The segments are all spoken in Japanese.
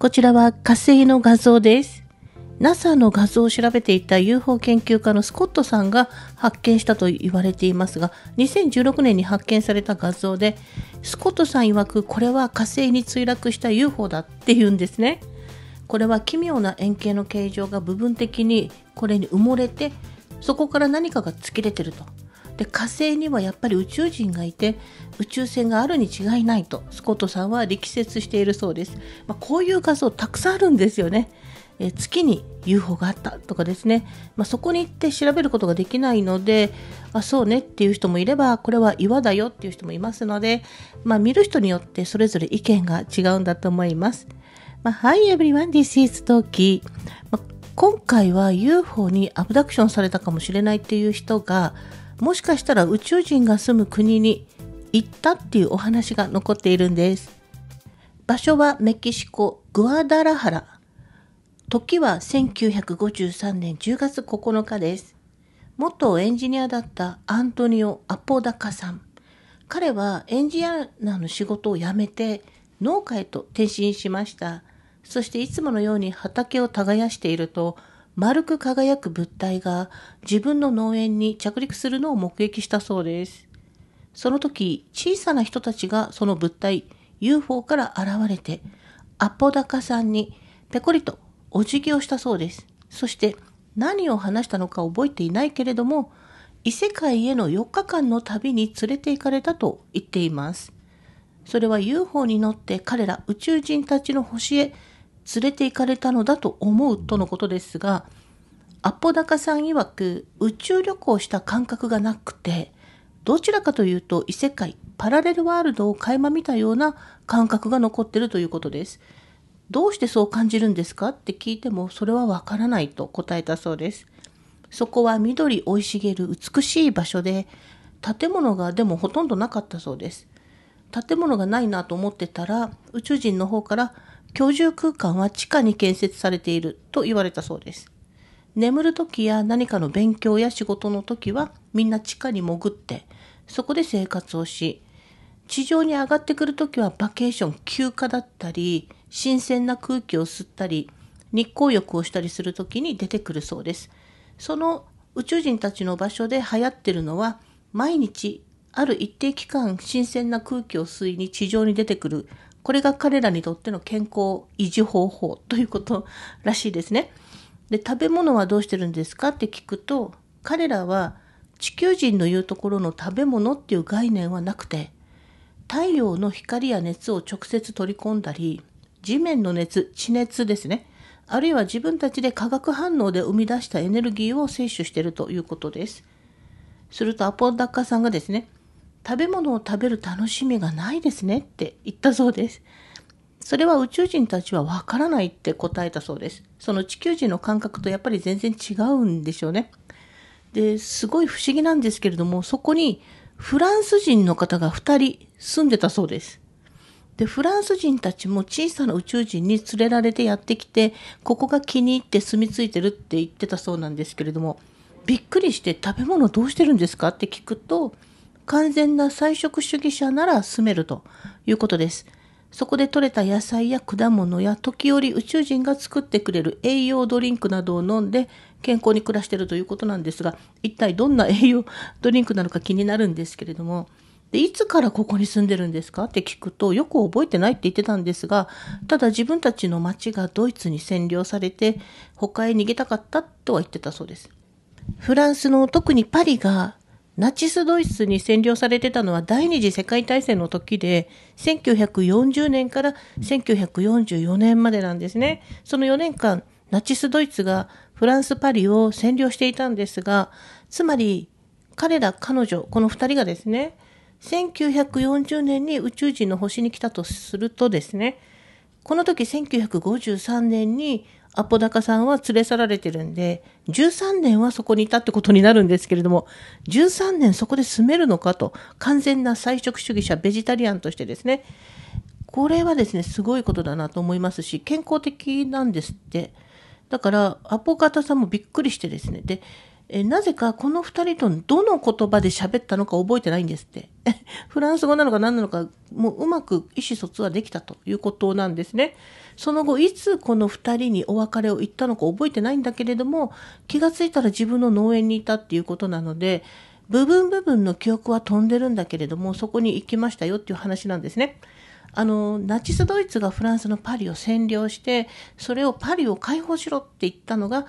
こちらは火星の画像です。NASA の画像を調べていた UFO 研究家のスコットさんが発見したと言われていますが、2016年に発見された画像で、スコットさん曰くこれは火星に墜落した UFO だって言うんですね。これは奇妙な円形の形状が部分的にこれに埋もれて、そこから何かが突き出てると。で火星にはやっぱり宇宙人がいて宇宙船があるに違いないとスコットさんは力説しているそうです、まあ、こういう画像たくさんあるんですよねえ月に UFO があったとかですね、まあ、そこに行って調べることができないのであそうねっていう人もいればこれは岩だよっていう人もいますので、まあ、見る人によってそれぞれ意見が違うんだと思います。まあ、Hi everyone, this is Toki、まあ、今回は UFO にアブダクションされたかもしれないっていう人がもしかしたら宇宙人が住む国に行ったっていうお話が残っているんです。場所はメキシコ、グアダラハラ。時は1953年10月9日です。元エンジニアだったアントニオ・アポダカさん。彼はエンジニアの仕事を辞めて農家へと転身しました。そしていつものように畑を耕していると丸く輝く物体が自分の農園に着陸するのを目撃したそうです。その時、小さな人たちがその物体、UFO から現れて、アポダカさんにペコリとお辞儀をしたそうです。そして何を話したのか覚えていないけれども、異世界への4日間の旅に連れて行かれたと言っています。それは UFO に乗って彼ら宇宙人たちの星へ連れて行かれたのだと思うとのことですが、アポダカさん曰く宇宙旅行した感覚がなくて、どちらかというと異世界、パラレルワールドを垣間見たような感覚が残ってるということです。どうしてそう感じるんですかって聞いてもそれはわからないと答えたそうです。そこは緑生い茂る美しい場所で、建物がでもほとんどなかったそうです。建物がないなと思ってたら宇宙人の方から居住空間は地下に建設されていると言われたそうです。眠る時や何かの勉強や仕事の時はみんな地下に潜ってそこで生活をし地上に上がってくる時はバケーション休暇だったり新鮮な空気を吸ったり日光浴をしたりする時に出てくるそうです。その宇宙人たちの場所で流行ってるのは毎日ある一定期間新鮮な空気を吸いに地上に出てくるこれが彼らにとっての健康維持方法ということらしいですね。で、食べ物はどうしてるんですかって聞くと、彼らは地球人の言うところの食べ物っていう概念はなくて、太陽の光や熱を直接取り込んだり、地面の熱、地熱ですね。あるいは自分たちで化学反応で生み出したエネルギーを摂取しているということです。するとアポダッカさんがですね、食べ物を食べる楽しみがないですねって言ったそうです。それは宇宙人たちはわからないって答えたそうです。その地球人の感覚とやっぱり全然違うんでしょうね。で、すごい不思議なんですけれども、そこにフランス人の方が2人住んでたそうです。で、フランス人たちも小さな宇宙人に連れられてやってきて、ここが気に入って住み着いてるって言ってたそうなんですけれども、びっくりして食べ物どうしてるんですかって聞くと、完全な菜食主義者なら住めるということです。そこで採れた野菜や果物や時折宇宙人が作ってくれる栄養ドリンクなどを飲んで健康に暮らしているということなんですが、一体どんな栄養ドリンクなのか気になるんですけれども、でいつからここに住んでるんですかって聞くとよく覚えてないって言ってたんですが、ただ自分たちの町がドイツに占領されて他へ逃げたかったとは言ってたそうです。フランスの特にパリがナチスドイツに占領されてたのは第二次世界大戦の時で、1940年から1944年までなんですね。その4年間、ナチスドイツがフランス・パリを占領していたんですが、つまり、彼ら、彼女、この2人がですね、1940年に宇宙人の星に来たとするとですね、この時1953年にアポ高さんは連れ去られてるんで、13年はそこにいたってことになるんですけれども、13年そこで住めるのかと、完全な菜食主義者、ベジタリアンとしてですね、これはですね、すごいことだなと思いますし、健康的なんですって。だから、アポタさんもびっくりしてですね、で、えなぜかこの二人とどの言葉で喋ったのか覚えてないんですって。フランス語なのか何なのか、もううまく意思疎通はできたということなんですね。その後、いつこの二人にお別れを言ったのか覚えてないんだけれども、気がついたら自分の農園にいたっていうことなので、部分部分の記憶は飛んでるんだけれども、そこに行きましたよっていう話なんですね。あの、ナチスドイツがフランスのパリを占領して、それをパリを解放しろって言ったのが、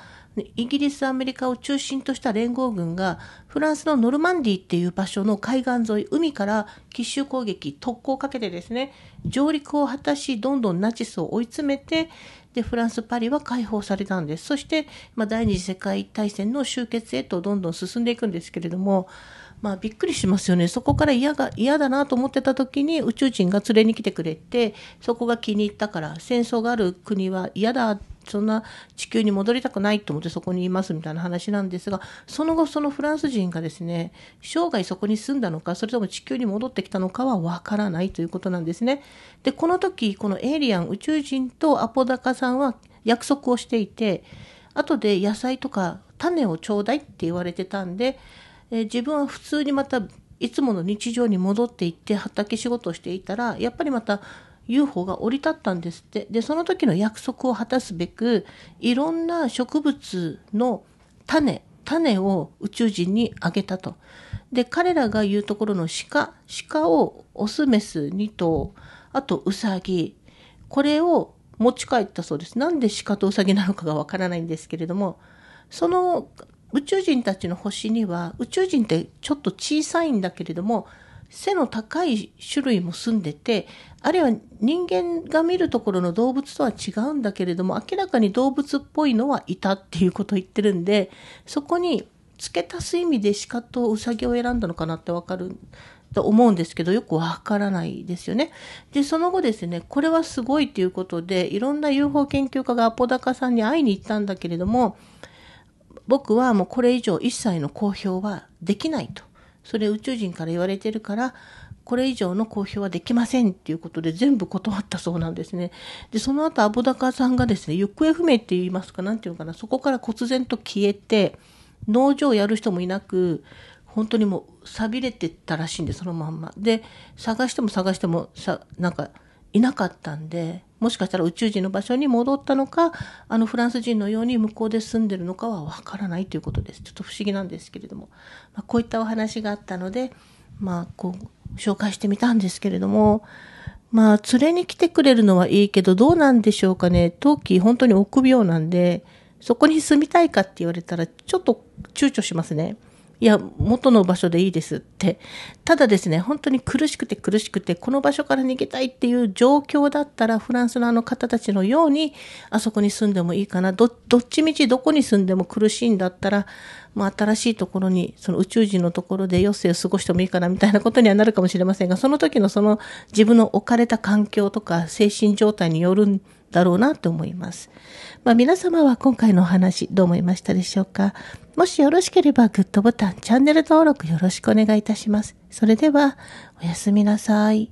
イギリス、アメリカを中心とした連合軍が、フランスのノルマンディっていう場所の海岸沿い、海から奇襲攻撃、特攻をかけてですね、上陸を果たし、どんどんナチスを追い詰めて、で、フランス・パリは解放されたんです。そして、まあ、第二次世界大戦の終結へとどんどん進んでいくんですけれども、まあ、びっくりしますよね。そこから嫌が、嫌だなと思ってた時に宇宙人が連れに来てくれて、そこが気に入ったから、戦争がある国は嫌だそんな地球に戻りたくないと思ってそこにいますみたいな話なんですが、その後そのフランス人がですね、生涯そこに住んだのか、それとも地球に戻ってきたのかはわからないということなんですね。で、この時、このエイリアン宇宙人とアポダカさんは約束をしていて、後で野菜とか種をちょうだいって言われてたんで、えー、自分は普通にまたいつもの日常に戻っていって畑仕事をしていたら、やっぱりまた UFO が降り立ったんですって。で、その時の約束を果たすべく、いろんな植物の種、種を宇宙人にあげたと。で、彼らが言うところの鹿、鹿をオスメス2頭、あとウサギ、これを持ち帰ったそうです。なんで鹿とウサギなのかがわからないんですけれども、その宇宙人たちの星には、宇宙人ってちょっと小さいんだけれども、背の高い種類も住んでて、あるいは人間が見るところの動物とは違うんだけれども、明らかに動物っぽいのはいたっていうことを言ってるんで、そこに付け足す意味で鹿とウサギを選んだのかなってわかると思うんですけど、よくわからないですよね。で、その後ですね、これはすごいということで、いろんな UFO 研究家がアポダカさんに会いに行ったんだけれども、僕はもうこれ以上一切の公表はできないと。それ宇宙人から言われてるからこれ以上の公表はできませんっていうことで全部断ったそうなんですね。で、その後、アボダカさんがですね、行方不明って言いますか、なんていうのかな、そこから忽然と消えて、農場をやる人もいなく、本当にもう、錆びれてったらしいんで、そのまんま。で、探しても探しても、さ、なんか、いなかったんで、もしかしたら宇宙人の場所に戻ったのか、あのフランス人のように向こうで住んでるのかはわからないということです。ちょっと不思議なんですけれども。まあ、こういったお話があったので、まあ、こう、紹介してみたんですけれども、まあ、連れに来てくれるのはいいけど、どうなんでしょうかね。陶器、本当に臆病なんで、そこに住みたいかって言われたら、ちょっと躊躇しますね。いや、元の場所でいいですって。ただですね、本当に苦しくて苦しくて、この場所から逃げたいっていう状況だったら、フランスのあの方たちのように、あそこに住んでもいいかな。ど、どっちみちどこに住んでも苦しいんだったら、まあ、新しいところに、その宇宙人のところで余生を過ごしてもいいかなみたいなことにはなるかもしれませんが、その時のその自分の置かれた環境とか精神状態によるんだろうなと思います。まあ、皆様は今回のお話どう思いましたでしょうかもしよろしければグッドボタン、チャンネル登録よろしくお願いいたします。それでは、おやすみなさい。